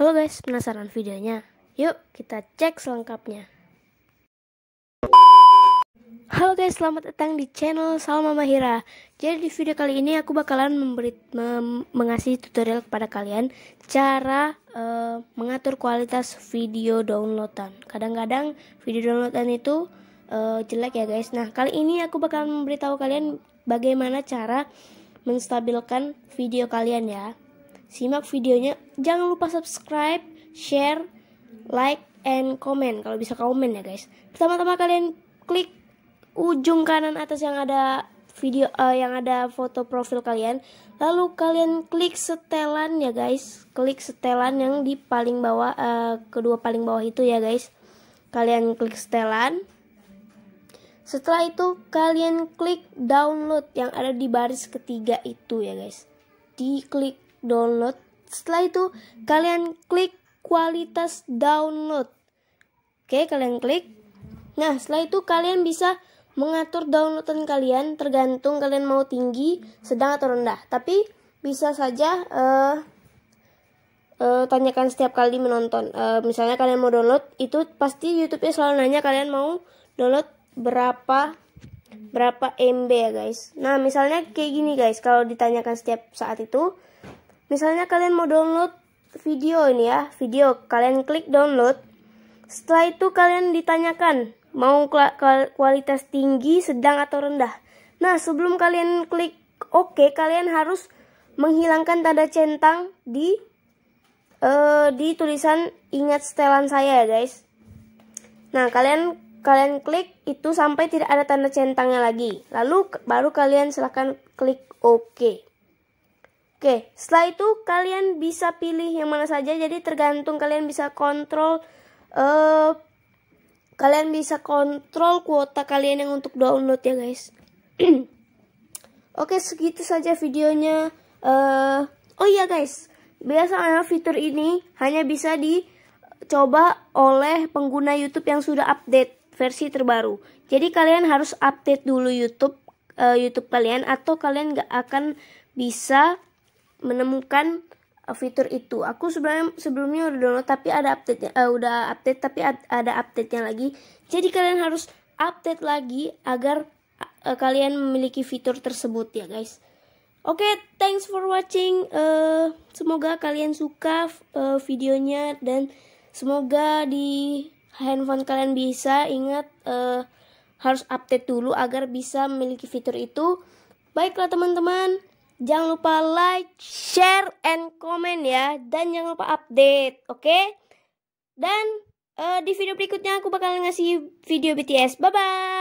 Halo guys, penasaran videonya? Yuk kita cek selengkapnya. Halo guys, selamat datang di channel Salma Mahira. Jadi di video kali ini aku bakalan memberi mem, mengasih tutorial kepada kalian cara uh, mengatur kualitas video downloadan. Kadang-kadang video downloadan itu uh, jelek ya guys. Nah, kali ini aku bakalan memberitahu kalian bagaimana cara menstabilkan video kalian ya. Simak videonya. Jangan lupa subscribe, share, like, and comment. Kalau bisa komen ya guys. Pertama-tama kalian klik ujung kanan atas yang ada video uh, yang ada foto profil kalian. Lalu kalian klik setelan ya guys. Klik setelan yang di paling bawah uh, kedua paling bawah itu ya guys. Kalian klik setelan. Setelah itu kalian klik download yang ada di baris ketiga itu ya guys. Diklik download. Setelah itu kalian klik kualitas download. Oke, kalian klik. Nah, setelah itu kalian bisa mengatur downloadan kalian tergantung kalian mau tinggi, sedang atau rendah. Tapi bisa saja uh, uh, tanyakan setiap kali menonton. Uh, misalnya kalian mau download, itu pasti YouTube-nya selalu nanya kalian mau download berapa berapa MB ya guys. Nah, misalnya kayak gini guys, kalau ditanyakan setiap saat itu misalnya kalian mau download video ini ya, video kalian klik download. Setelah itu kalian ditanyakan mau kualitas tinggi, sedang atau rendah. Nah, sebelum kalian klik OK, kalian harus menghilangkan tanda centang di uh, di tulisan ingat setelan saya ya, guys. Nah, kalian kalian klik itu sampai tidak ada tanda centangnya lagi. Lalu baru kalian silahkan klik OK. Oke, setelah itu kalian bisa pilih yang mana saja. Jadi tergantung kalian bisa kontrol uh, kalian bisa kontrol kuota kalian yang untuk download ya guys. Oke, segitu saja videonya. Uh, oh iya guys, biasanya fitur ini hanya bisa dicoba oleh pengguna YouTube yang sudah update versi terbaru. Jadi kalian harus update dulu YouTube uh, YouTube kalian atau kalian nggak akan bisa menemukan uh, fitur itu. Aku sebelumnya sebelumnya udah download tapi ada update uh, udah update tapi ada update-nya lagi. Jadi kalian harus update lagi agar uh, kalian memiliki fitur tersebut ya guys. Oke, okay, thanks for watching. Uh, semoga kalian suka uh, videonya dan semoga di handphone kalian bisa ingat uh, harus update dulu agar bisa memiliki fitur itu. Baiklah teman-teman. Jangan lupa like, share, and comment ya. Dan jangan lupa update, oke? Okay? Dan uh, di video berikutnya aku bakal ngasih video BTS. Bye-bye!